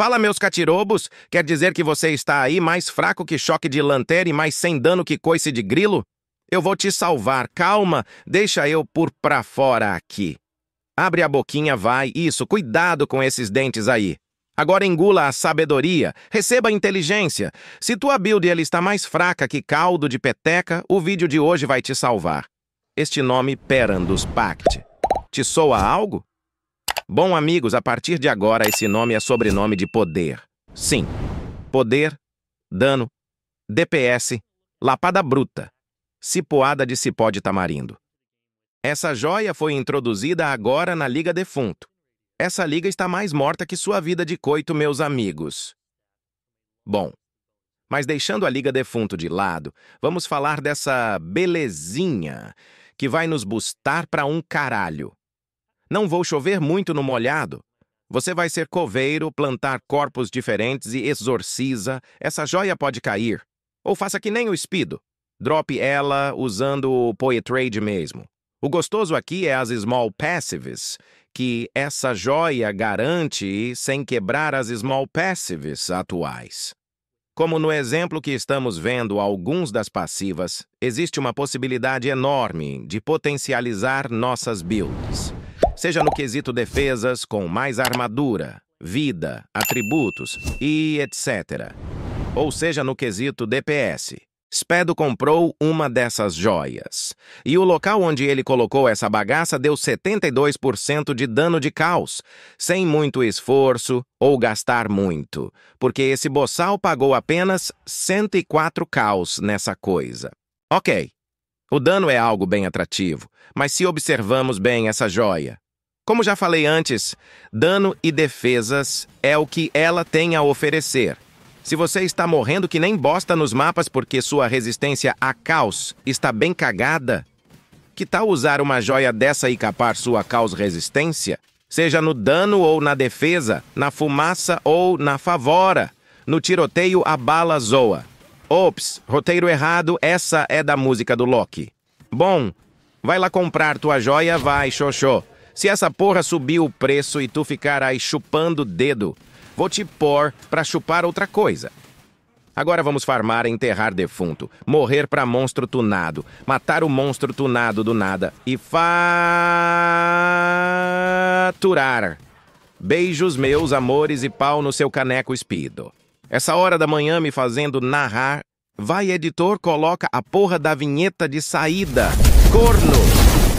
Fala, meus catirobos, quer dizer que você está aí mais fraco que choque de lanterna e mais sem dano que coice de grilo? Eu vou te salvar, calma, deixa eu por pra fora aqui. Abre a boquinha, vai, isso, cuidado com esses dentes aí. Agora engula a sabedoria, receba a inteligência. Se tua build ela está mais fraca que caldo de peteca, o vídeo de hoje vai te salvar. Este nome Perandus Pact. Te soa algo? Bom, amigos, a partir de agora esse nome é sobrenome de poder. Sim, poder, dano, DPS, lapada bruta, cipoada de cipó de tamarindo. Essa joia foi introduzida agora na Liga Defunto. Essa liga está mais morta que sua vida de coito, meus amigos. Bom, mas deixando a Liga Defunto de lado, vamos falar dessa belezinha que vai nos bustar para um caralho. Não vou chover muito no molhado. Você vai ser coveiro, plantar corpos diferentes e exorciza. Essa joia pode cair. Ou faça que nem o espido. Drop ela usando o Poetrade mesmo. O gostoso aqui é as Small Passives, que essa joia garante sem quebrar as Small Passives atuais. Como no exemplo que estamos vendo alguns das passivas, existe uma possibilidade enorme de potencializar nossas builds seja no quesito defesas com mais armadura, vida, atributos e etc. Ou seja no quesito DPS. Spedo comprou uma dessas joias, e o local onde ele colocou essa bagaça deu 72% de dano de caos, sem muito esforço ou gastar muito, porque esse boçal pagou apenas 104 caos nessa coisa. Ok, o dano é algo bem atrativo, mas se observamos bem essa joia, como já falei antes, dano e defesas é o que ela tem a oferecer. Se você está morrendo que nem bosta nos mapas porque sua resistência a caos está bem cagada, que tal usar uma joia dessa e capar sua caos resistência? Seja no dano ou na defesa, na fumaça ou na favora, no tiroteio a bala zoa. Ops, roteiro errado, essa é da música do Loki. Bom, vai lá comprar tua joia, vai, xoxô. Se essa porra subir o preço e tu ficar aí chupando dedo, vou te pôr pra chupar outra coisa. Agora vamos farmar enterrar defunto, morrer pra monstro tunado, matar o monstro tunado do nada e faturar. Beijos meus amores e pau no seu caneco espido. Essa hora da manhã me fazendo narrar. Vai, editor, coloca a porra da vinheta de saída. Corno!